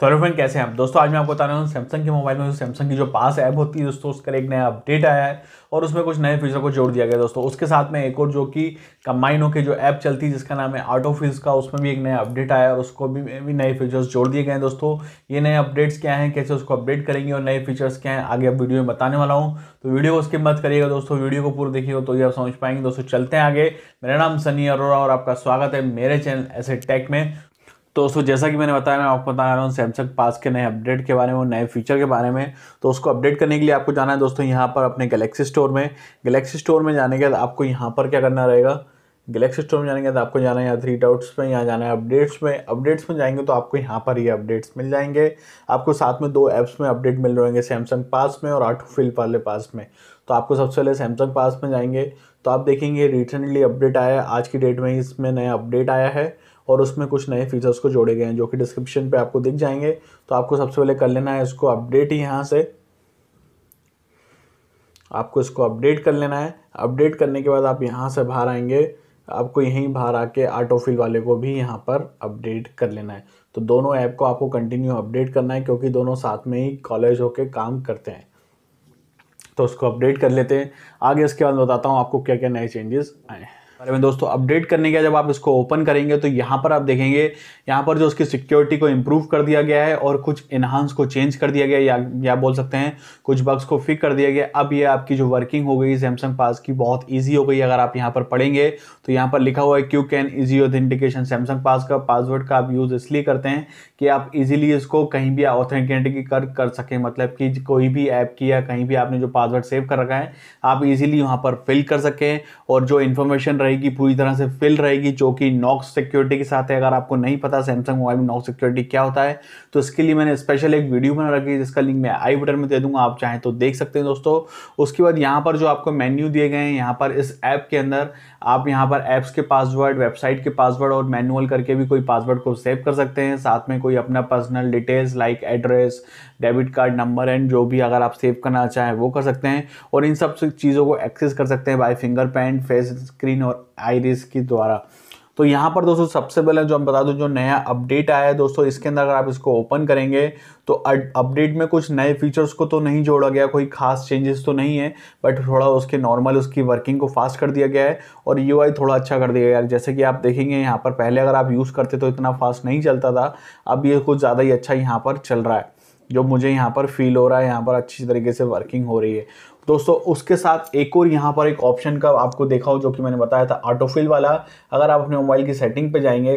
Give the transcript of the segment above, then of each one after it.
तो hello friend कैसे हैं आप दोस्तों आज मैं आपको बता रहा हूँ सैमसंग के मोबाइल में सैमसंग की जो पास ऐप होती है दोस्तों उसका एक नया अपडेट आया है और उसमें कुछ नए फीचर को जोड़ दिया गया दोस्तों उसके साथ में एक और जो कि कंबाइन होकर जो ऐप चलती है जिसका नाम है आटो फील्स का उसमें भी एक नया अपडेट आया और उसको भी भी नए फीचर्स जोड़ दिए गए हैं दोस्तों ये नए अपडेट्स क्या हैं कैसे उसको अपडेट करेंगे और नए फीचर्स क्या हैं आगे अब वीडियो में बताने वाला हूँ तो वीडियो को उसकी मत करिएगा दोस्तों वीडियो को पूरा देखिएगा तो ये आप समझ पाएंगे दोस्तों चलते हैं आगे मेरा नाम सनी अरोरा और आपका स्वागत है मेरे चैनल ऐसे टेक में तो दोस्तों जैसा कि मैंने बताया मैं आपको बता रहा हूँ सैमसंग पास के नए अपडेट के बारे में नए फीचर के बारे में तो उसको अपडेट करने के लिए आपको जाना है दोस्तों यहाँ पर अपने गलेक्सी स्टोर में गलेक्सी स्टोर में जाने के बाद आपको यहाँ पर क्या करना रहेगा गलेक्सी स्टोर में जाने के बाद आपको जाना है यहाँ थ्री डाउट्स में यहाँ जाना है अपडेट्स में अपडेट्स में जाएंगे तो आपको यहाँ पर ये अपडेट्स मिल जाएंगे आपको साथ में दो ऐप्स में अपडेट मिल रहेंगे सैमसंग पास में और आटो फिल वाले पास में तो आपको सबसे पहले सैमसंग पास में जाएंगे तो आप देखेंगे रिसेंटली अपडेट आया है आज की डेट में इसमें नया अपडेट आया है और उसमें कुछ नए फीचर्स को जोड़े गए हैं जो कि डिस्क्रिप्शन पे आपको दिख जाएंगे तो आपको सबसे पहले कर लेना है इसको अपडेट ही यहाँ से आपको इसको अपडेट कर लेना है अपडेट करने के बाद आप यहाँ से बाहर आएंगे आपको यहीं बाहर आके आटोफिल वाले को भी यहाँ पर अपडेट कर लेना है तो दोनों ऐप को आपको कंटिन्यू अपडेट करना है क्योंकि दोनों साथ में ही कॉलेज होके काम करते हैं तो उसको अपडेट कर लेते हैं आगे इसके बाद बताता हूँ आपको क्या क्या नए चेंजेस आए हैं बारे में दोस्तों अपडेट करने का जब आप इसको ओपन करेंगे तो यहाँ पर आप देखेंगे यहाँ पर जो उसकी सिक्योरिटी को इम्प्रूव कर दिया गया है और कुछ इन्हांस को चेंज कर दिया गया या या बोल सकते हैं कुछ बग्स को फिक कर दिया गया अब ये आपकी जो वर्किंग हो गई सैमसंग पास की बहुत ईजी हो गई अगर आप यहाँ पर पढ़ेंगे तो यहाँ पर लिखा हुआ है क्यू कैन ईजी ऑथेंटिकेशन सैमसंग पास का पासवर्ड का आप यूज़ इसलिए करते हैं कि आप ईजिली इसको कहीं भी ऑथेंटिकेट कर कर सकें मतलब कि कोई भी ऐप की या कहीं भी आपने जो पासवर्ड सेव कर रखा है आप ईजिली वहाँ पर फिल कर सकें और जो इन्फॉर्मेशन रहेगी पूरी तरह से फिल रहेगी जो कि नॉक्स सिक्योरिटी के साथ है अगर आपको नहीं पता सैमसंग मोबाइल में नॉक्स सिक्योरिटी क्या होता है तो इसके लिए मैंने स्पेशल एक वीडियो बना रखी है जिसका लिंक मैं आई बटन में दे दूंगा आप चाहें तो देख सकते हैं दोस्तों उसके बाद यहाँ पर जो आपको मेन्यू दिए गए हैं यहाँ पर इस ऐप के अंदर आप यहाँ पर ऐप्स के पासवर्ड वेबसाइट के पासवर्ड और मैनुअल करके भी कोई पासवर्ड को सेव कर सकते हैं साथ में कोई अपना personal details like address debit card number and जो भी अगर आप सेव करना चाहें वो कर सकते हैं और इन सब चीज़ों को एक्सेस कर सकते हैं बाय फिंगरप्रिंट फेस स्क्रीन और आईरिस की द्वारा तो यहाँ पर दोस्तों सबसे पहले जो हम बता दूँ जो नया अपडेट आया है दोस्तों इसके अंदर अगर आप इसको ओपन करेंगे तो अपडेट में कुछ नए फीचर्स को तो नहीं जोड़ा गया कोई खास चेंजेस तो नहीं है बट थोड़ा उसके नॉर्मल उसकी वर्किंग को फास्ट कर दिया गया है और यू थोड़ा अच्छा कर दिया गया है जैसे कि आप देखेंगे यहाँ पर पहले अगर आप यूज़ करते तो इतना फास्ट नहीं चलता था अब ये कुछ ज़्यादा ही अच्छा यहाँ पर चल रहा है जो मुझे यहाँ पर फील हो रहा है यहाँ पर अच्छी तरीके से वर्किंग हो रही है दोस्तों उसके साथ एक और यहाँ पर एक ऑप्शन का आपको देखा हो जो कि मैंने बताया था ऑटोफिल वाला अगर आप अपने मोबाइल की सेटिंग पे जाएंगे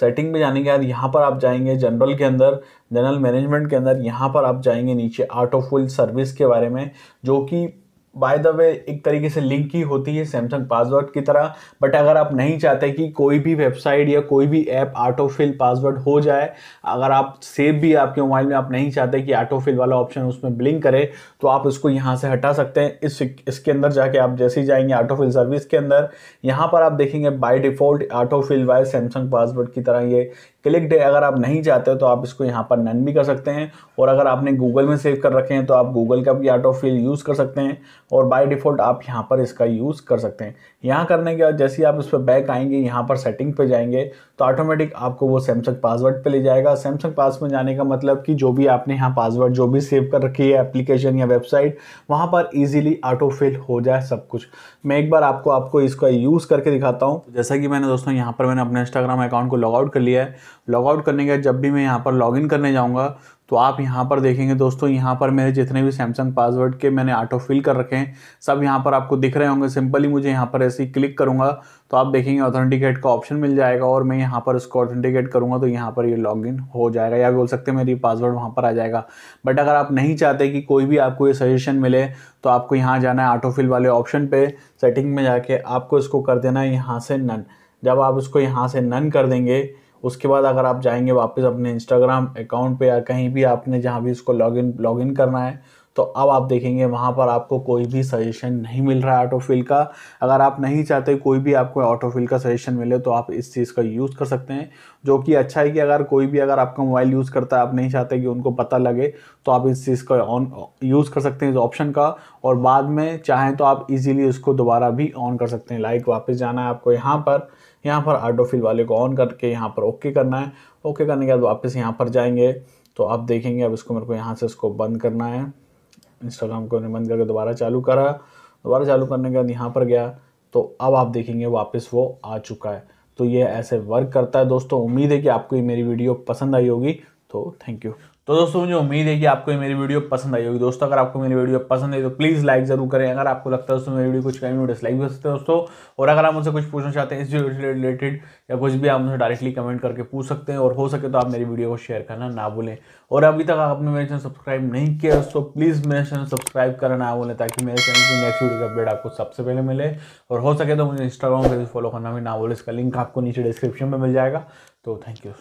सेटिंग पे जाने के बाद यहाँ पर आप जाएंगे जनरल के अंदर जनरल मैनेजमेंट के अंदर यहाँ पर आप जाएंगे नीचे ऑटोफुल सर्विस के बारे में जो कि बाय द वे एक तरीके से लिंक ही होती है सैमसंग पासवर्ड की तरह बट अगर आप नहीं चाहते कि कोई भी वेबसाइट या कोई भी ऐप ऑटोफिल पासवर्ड हो जाए अगर आप सेव भी आपके मोबाइल में आप नहीं चाहते कि ऑटोफिल वाला ऑप्शन उसमें ब्लिंक करे तो आप उसको यहाँ से हटा सकते हैं इस इसके अंदर जाके आप जैसे ही जाएंगे ऑटोफिल सर्विस के अंदर यहाँ पर आप देखेंगे by default autofill by Samsung password की तरह ये क्लिकड है अगर आप नहीं चाहते तो आप इसको यहाँ पर नन भी कर सकते हैं और अगर आपने गूगल में सेव कर रखे हैं तो आप गूगल का भी ऑटोफिल यूज़ कर सकते हैं और बाय डिफ़ॉल्ट आप यहाँ पर इसका यूज़ कर सकते हैं यहाँ करने के बाद जैसे ही आप इस पर बैक आएंगे यहाँ पर सेटिंग पे जाएंगे तो ऑटोमेटिक आपको वो सैमसंग पासवर्ड पे ले जाएगा सैमसंग पास में जाने का मतलब कि जो भी आपने यहाँ पासवर्ड जो भी सेव कर रखी है एप्लीकेशन या वेबसाइट वहाँ पर ईजिली ऑटो फिल हो जाए सब कुछ मैं एक बार आपको आपको इसका यूज़ करके दिखाता हूँ जैसा कि मैंने दोस्तों यहाँ पर मैंने अपने इंस्टाग्राम अकाउंट को लॉगआउट कर लिया है लॉगआउट करने के बाद जब भी मैं यहाँ पर लॉग करने जाऊँगा तो आप यहाँ पर देखेंगे दोस्तों यहाँ पर मेरे जितने भी सैमसंग पासवर्ड के मैंने ऑटो फिल कर रखे हैं सब यहाँ पर आपको दिख रहे होंगे सिंपली मुझे यहाँ पर ऐसे ही क्लिक करूँगा तो आप देखेंगे ऑथेंटिकेट का ऑप्शन मिल जाएगा और मैं यहाँ पर इसको ऑथेंटिकेट करूँगा तो यहाँ पर ये यह लॉग हो जाएगा या बोल सकते हैं मेरी पासवर्ड वहाँ पर आ जाएगा बट अगर आप नहीं चाहते कि कोई भी आपको ये सजेशन मिले तो आपको यहाँ जाना है ऑटो फिल वाले ऑप्शन पर सेटिंग में जाके आपको इसको कर देना है यहाँ से नन जब आप उसको यहाँ से नन कर देंगे उसके बाद अगर आप जाएंगे वापस अपने इंस्टाग्राम अकाउंट पे या कहीं भी आपने जहाँ भी इसको लॉगिन इन करना है तो अब आप देखेंगे वहाँ पर आपको कोई भी सजेशन नहीं मिल रहा है ऑटोफिल का अगर आप नहीं चाहते कोई भी आपको ऑटोफिल का सजेशन मिले तो आप इस चीज़ का यूज़ कर सकते हैं जो कि अच्छा है कि अगर कोई भी अगर आपका मोबाइल यूज़ करता है आप नहीं चाहते कि उनको पता लगे तो आप इस चीज़ का ऑन यूज़ कर सकते हैं इस ऑप्शन का और बाद में चाहें तो आप इजीली उसको दोबारा भी ऑन कर सकते हैं लाइक वापस जाना है आपको यहाँ पर यहाँ पर फिल वाले को ऑन करके यहाँ पर ओके करना है ओके करने के बाद वापस यहाँ पर जाएंगे तो आप देखेंगे अब इसको मेरे को यहाँ से इसको बंद करना है इंस्टाग्राम को बंद करके दोबारा चालू करा दोबारा चालू करने के बाद यहाँ पर गया तो अब आप देखेंगे वापस वो आ चुका है तो ये ऐसे वर्क करता है दोस्तों उम्मीद है कि आपको ये मेरी वीडियो पसंद आई होगी तो थैंक यू तो दोस्तों मुझे उम्मीद है कि आपको मेरी वीडियो पसंद आई होगी दोस्तों अगर आपको मेरी वीडियो पसंद आई तो प्लीज़ लाइक जरूर करें अगर आपको लगता है दोस्तों मेरी वीडियो कुछ कमी डिसलाइक कर सकते हैं दोस्तों और अगर आप मुझसे कुछ पूछना चाहते हैं इस वीडियो से रिलेटेड या कुछ भी आप मुझे डायरेक्टली कमेंट करके पूछ सकते हैं और हो सके तो आप मेरी वीडियो को शेयर करना ना भूलें और अभी तक आपने मेरे चैनल सब्सक्राइब नहीं किया दोस्तों प्लीज़ मेरे चैनल सब्सक्राइब करना ना भूलें ताकि मेरे चैनल की नेक्स्ट वीडियो का अपडेट आपको सबसे पहले मिले और हो सके तो मुझे इंस्टाग्राम पर फॉलो करना भी ना भूलें इसका लिंक आपको नीचे डिस्क्रिप्शन में मिल जाएगा तो थैंक यू